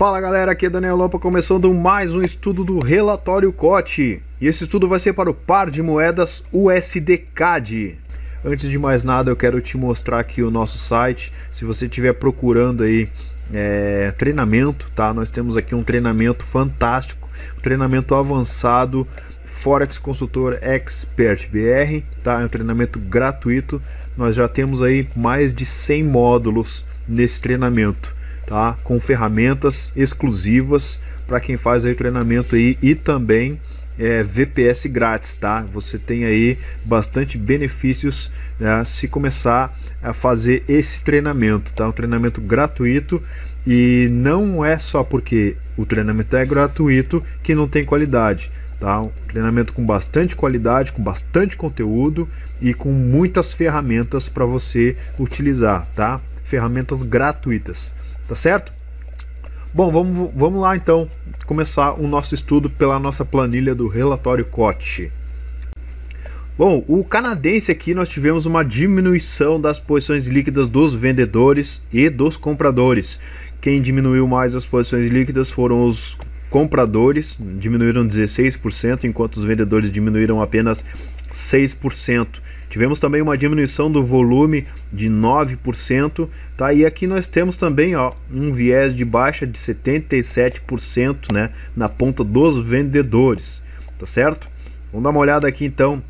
Fala galera, aqui é Daniel Lopa começando mais um estudo do relatório COT. E esse estudo vai ser para o par de moedas USD-CAD. Antes de mais nada, eu quero te mostrar aqui o nosso site. Se você estiver procurando aí é, treinamento, tá? Nós temos aqui um treinamento fantástico, um treinamento avançado Forex Consultor Expert BR, tá? É um treinamento gratuito. Nós já temos aí mais de 100 módulos nesse treinamento tá? com ferramentas exclusivas para quem faz aí treinamento aí e também é, VPS grátis, tá? Você tem aí bastante benefícios né, se começar a fazer esse treinamento, tá? Um treinamento gratuito e não é só porque o treinamento é gratuito que não tem qualidade, tá? Um treinamento com bastante qualidade, com bastante conteúdo e com muitas ferramentas para você utilizar, tá? Ferramentas gratuitas. Tá certo? Bom, vamos, vamos lá então começar o nosso estudo pela nossa planilha do relatório COT. Bom, o canadense aqui nós tivemos uma diminuição das posições líquidas dos vendedores e dos compradores. Quem diminuiu mais as posições líquidas foram os compradores, diminuíram 16%, enquanto os vendedores diminuíram apenas 6%. Tivemos também uma diminuição do volume de 9%, tá? E aqui nós temos também, ó, um viés de baixa de 77%, né, na ponta dos vendedores, tá certo? Vamos dar uma olhada aqui então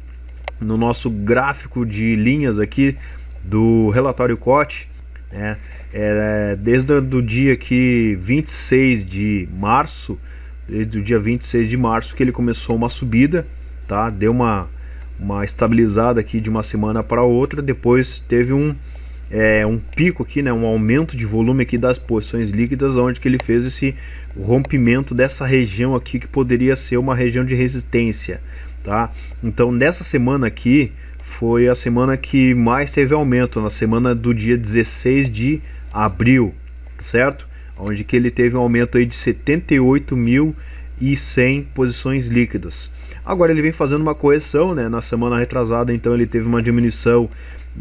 no nosso gráfico de linhas aqui do relatório COT, né? É, desde o dia que 26 de março, desde o dia 26 de março que ele começou uma subida, tá? Deu uma uma estabilizada aqui de uma semana para outra, depois teve um, é, um pico aqui, né, um aumento de volume aqui das posições líquidas, onde que ele fez esse rompimento dessa região aqui que poderia ser uma região de resistência, tá? Então nessa semana aqui foi a semana que mais teve aumento, na semana do dia 16 de abril, certo? Onde que ele teve um aumento aí de 78 mil e 100 posições líquidas. Agora ele vem fazendo uma correção, né? Na semana retrasada, então ele teve uma diminuição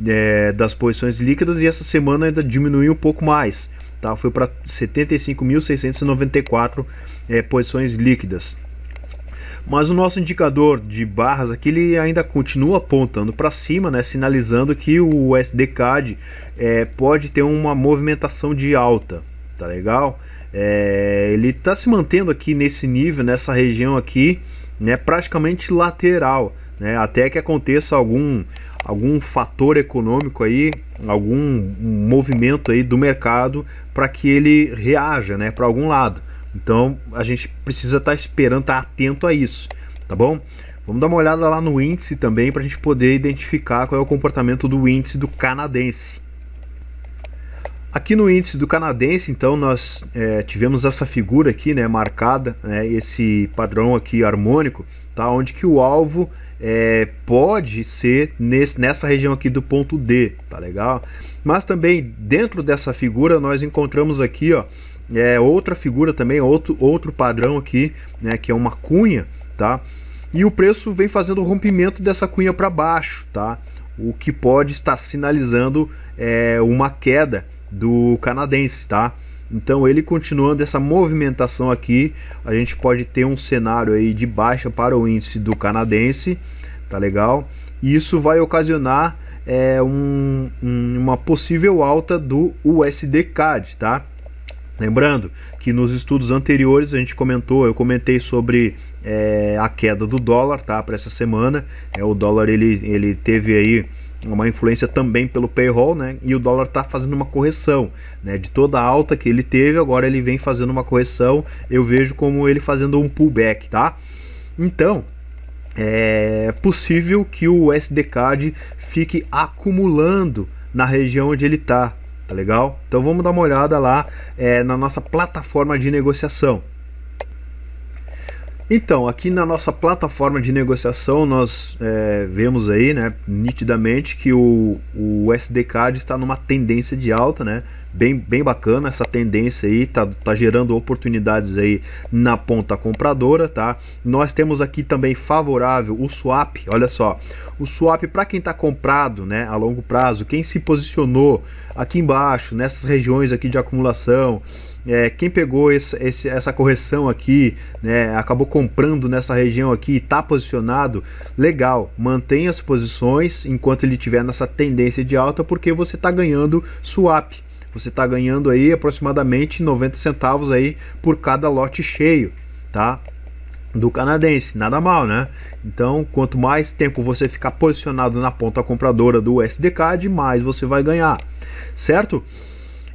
é, das posições líquidas e essa semana ainda diminuiu um pouco mais, tá? Foi para 75.694 é, posições líquidas. Mas o nosso indicador de barras aqui ele ainda continua apontando para cima, né, sinalizando que o CAD é, pode ter uma movimentação de alta, tá legal? É, ele está se mantendo aqui nesse nível, nessa região aqui, né, praticamente lateral, né, até que aconteça algum, algum fator econômico aí, algum movimento aí do mercado para que ele reaja, né, para algum lado. Então a gente precisa estar tá esperando, estar tá atento a isso, tá bom? Vamos dar uma olhada lá no índice também para a gente poder identificar qual é o comportamento do índice do canadense. Aqui no índice do canadense, então, nós é, tivemos essa figura aqui, né, marcada, né, esse padrão aqui harmônico, tá, onde que o alvo é, pode ser nesse, nessa região aqui do ponto D, tá legal? Mas também dentro dessa figura nós encontramos aqui, ó, é, outra figura também, outro, outro padrão aqui, né, que é uma cunha, tá? E o preço vem fazendo o rompimento dessa cunha para baixo, tá? O que pode estar sinalizando é, uma queda, do canadense, tá? Então ele continuando essa movimentação aqui, a gente pode ter um cenário aí de baixa para o índice do canadense, tá legal? E isso vai ocasionar é, um, um, uma possível alta do USD CAD, tá? Lembrando que nos estudos anteriores a gente comentou, eu comentei sobre é, a queda do dólar, tá? Para essa semana, é, o dólar ele, ele teve aí uma influência também pelo payroll, né? E o dólar está fazendo uma correção, né? De toda a alta que ele teve, agora ele vem fazendo uma correção. Eu vejo como ele fazendo um pullback, tá? Então, é possível que o SDCAD fique acumulando na região onde ele está, tá legal? Então vamos dar uma olhada lá é, na nossa plataforma de negociação. Então, aqui na nossa plataforma de negociação, nós é, vemos aí, né, nitidamente que o, o SDK está numa tendência de alta, né? bem, bem bacana essa tendência aí, tá, tá gerando oportunidades aí na ponta compradora, tá? Nós temos aqui também favorável o swap, olha só, o swap para quem está comprado, né, a longo prazo, quem se posicionou aqui embaixo, nessas regiões aqui de acumulação, é, quem pegou esse, esse, essa correção aqui, né, acabou comprando nessa região aqui e está posicionado, legal, mantenha as posições enquanto ele tiver nessa tendência de alta, porque você está ganhando swap você está ganhando aí aproximadamente 90 centavos aí por cada lote cheio, tá? Do canadense, nada mal, né? Então, quanto mais tempo você ficar posicionado na ponta compradora do SDCAD, mais você vai ganhar, certo?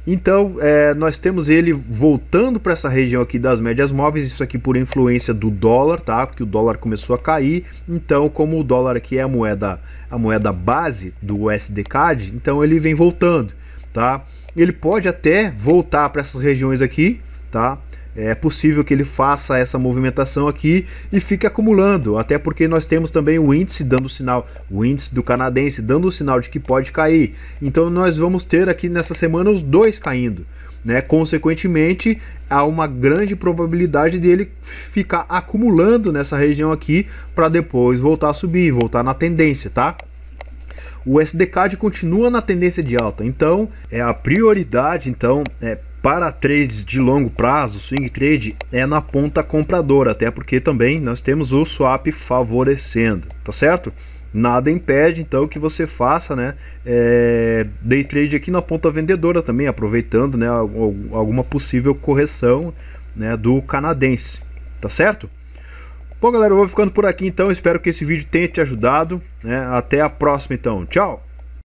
Então, é, nós temos ele voltando para essa região aqui das médias móveis, isso aqui por influência do dólar, tá? Porque o dólar começou a cair. Então, como o dólar aqui é a moeda, a moeda base do USDCAD, então ele vem voltando tá? Ele pode até voltar para essas regiões aqui, tá? É possível que ele faça essa movimentação aqui e fique acumulando, até porque nós temos também o índice dando sinal, o índice do canadense dando o sinal de que pode cair. Então nós vamos ter aqui nessa semana os dois caindo. Né? Consequentemente, há uma grande probabilidade dele ficar acumulando nessa região aqui para depois voltar a subir, voltar na tendência, tá? o SDCAD continua na tendência de alta. Então, é a prioridade, então, é para trades de longo prazo, swing trade é na ponta compradora, até porque também nós temos o swap favorecendo, tá certo? Nada impede então que você faça, né, é, day trade aqui na ponta vendedora também, aproveitando, né, alguma possível correção, né, do canadense, tá certo? Bom, galera, eu vou ficando por aqui então. Espero que esse vídeo tenha te ajudado. Né? Até a próxima então. Tchau!